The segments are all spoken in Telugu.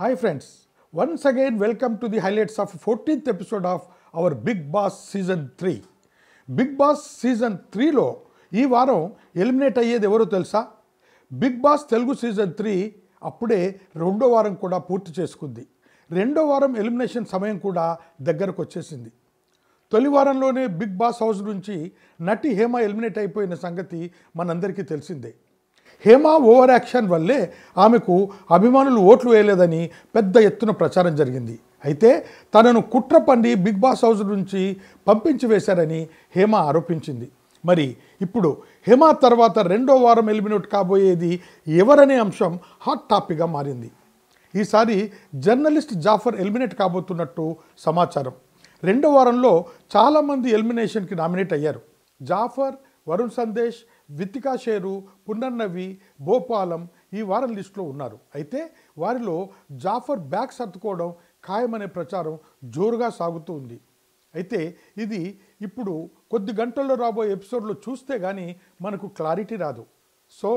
hi friends once again welcome to the highlights of fourteenth episode of our Bigg Boss season three Bigg Boss season త్రీలో ఈ వారం ఎలిమినేట్ అయ్యేది ఎవరో తెలుసా Bigg Boss Telugu season three అప్పుడే రెండో వారం కూడా పూర్తి చేసుకుంది రెండో వారం ఎలిమినేషన్ సమయం కూడా దగ్గరకు వచ్చేసింది తొలి వారంలోనే బిగ్ బాస్ హౌస్ నుంచి నటి హేమ ఎలిమినేట్ అయిపోయిన సంగతి మనందరికీ తెలిసిందే హేమ ఓవర్ యాక్షన్ వల్లే ఆమెకు అభిమానులు ఓట్లు వేయలేదని పెద్ద ఎత్తున ప్రచారం జరిగింది అయితే తనను కుట్ర పండి బిగ్ బాస్ హౌస్ నుంచి పంపించి వేశారని హేమ ఆరోపించింది మరి ఇప్పుడు హేమ తర్వాత రెండో వారం ఎలిమినేట్ కాబోయేది ఎవరనే అంశం హాట్ టాపిక్గా మారింది ఈసారి జర్నలిస్ట్ జాఫర్ ఎలిమినేట్ కాబోతున్నట్టు సమాచారం రెండో వారంలో చాలామంది ఎలిమినేషన్కి నామినేట్ అయ్యారు జాఫర్ వరుణ్ సందేశ్ విత్తికా షేరు పునర్నవి భోపాలం ఈ వారం లిస్టులో ఉన్నారు అయితే వారిలో జాఫర్ బ్యాక్ సర్దుకోవడం ఖాయమనే ప్రచారం జోరుగా సాగుతూ ఉంది అయితే ఇది ఇప్పుడు కొద్ది గంటల్లో రాబోయే ఎపిసోడ్లో చూస్తే కానీ మనకు క్లారిటీ రాదు సో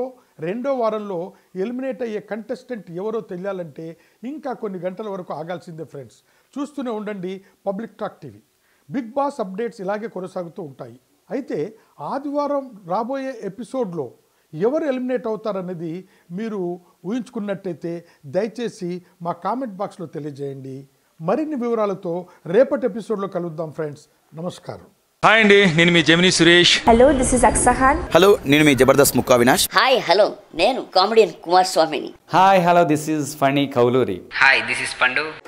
రెండో వారంలో ఎలిమినేట్ అయ్యే కంటెస్టెంట్ ఎవరో తెలియాలంటే ఇంకా కొన్ని గంటల వరకు ఆగాల్సిందే ఫ్రెండ్స్ చూస్తూనే ఉండండి public talk TV Bigg Boss updates ఇలాగే కొనసాగుతూ ఉంటాయి అయితే ఆదివారం రాబోయే ఎపిసోడ్లో ఎవరు ఎలిమినేట్ అవుతారనేది మీరు ఊహించుకున్నట్టయితే దయచేసి మా కామెంట్ బాక్స్లో తెలియజేయండి మరిన్ని వివరాలతో రేపటి ఎపిసోడ్లో కలుద్దాం ఫ్రెండ్స్ నమస్కారం హాయ్ అండి నేను మీ Jamini Suresh hello this is అక్సహాన్ హలో నేను మీ జబర్దస్త్ ముక్కా వినాష్ హాయ్ హలో నేను కామెడియన్ కుమార్ స్వామిని hi hello this is Phani Kouluri hi this is పండు